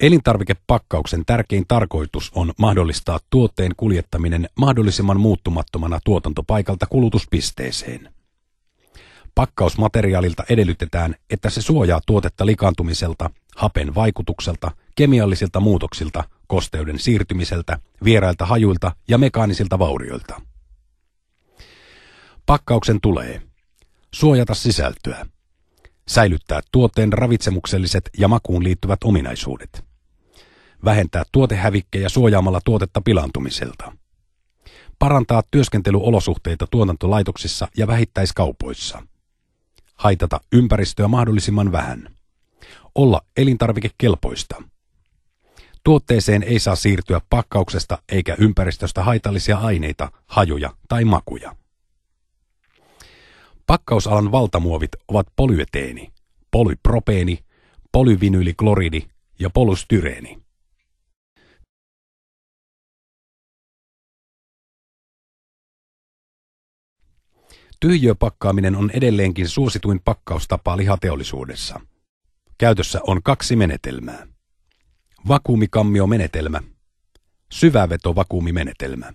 Elintarvikepakkauksen tärkein tarkoitus on mahdollistaa tuotteen kuljettaminen mahdollisimman muuttumattomana tuotantopaikalta kulutuspisteeseen. Pakkausmateriaalilta edellytetään, että se suojaa tuotetta likaantumiselta, hapen vaikutukselta, kemiallisilta muutoksilta, kosteuden siirtymiseltä, vierailta hajuilta ja mekaanisilta vaurioilta. Pakkauksen tulee suojata sisältöä, säilyttää tuotteen ravitsemukselliset ja makuun liittyvät ominaisuudet, vähentää tuotehävikkejä suojaamalla tuotetta pilaantumiselta, parantaa työskentelyolosuhteita tuotantolaitoksissa ja vähittäiskaupoissa, haitata ympäristöä mahdollisimman vähän, olla elintarvikekelpoista. Tuotteeseen ei saa siirtyä pakkauksesta eikä ympäristöstä haitallisia aineita, hajuja tai makuja. Pakkausalan valtamuovit ovat polyeteeni, polypropeeni, polyvinyylikloridi ja polystyreeni. Tyhjöpakkaaminen on edelleenkin suosituin pakkaustapa lihateollisuudessa. Käytössä on kaksi menetelmää. Vakuumikammiomenetelmä. Syvävetovakuumimenetelmä.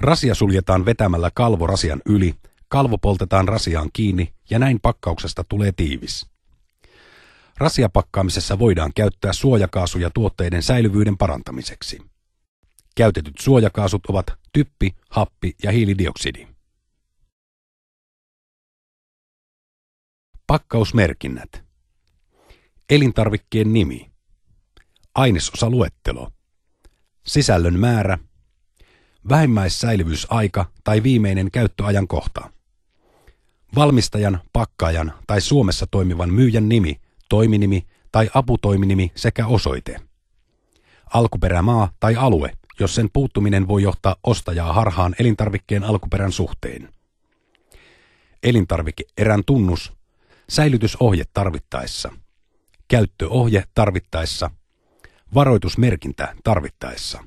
Rasia suljetaan vetämällä kalvo rasian yli, kalvo poltetaan rasiaan kiinni ja näin pakkauksesta tulee tiivis. Rasiapakkaamisessa voidaan käyttää suojakaasuja tuotteiden säilyvyyden parantamiseksi. Käytetyt suojakaasut ovat typpi, happi ja hiilidioksidi. Pakkausmerkinnät. Elintarvikkeen nimi. Ainesosaluettelo. Sisällön määrä. Vähimmäissäilyvyysaika tai viimeinen käyttöajan kohta. Valmistajan, pakkaajan tai Suomessa toimivan myyjän nimi, toiminimi tai aputoiminimi sekä osoite. Alkuperämaa tai alue – jos sen puuttuminen voi johtaa ostajaa harhaan elintarvikkeen alkuperän suhteen. erän tunnus, säilytysohje tarvittaessa, käyttöohje tarvittaessa, varoitusmerkintä tarvittaessa.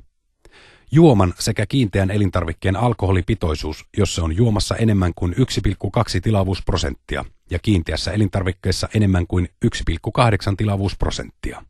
Juoman sekä kiinteän elintarvikkeen alkoholipitoisuus, jos se on juomassa enemmän kuin 1,2 tilavuusprosenttia ja kiinteässä elintarvikkeessa enemmän kuin 1,8 tilavuusprosenttia.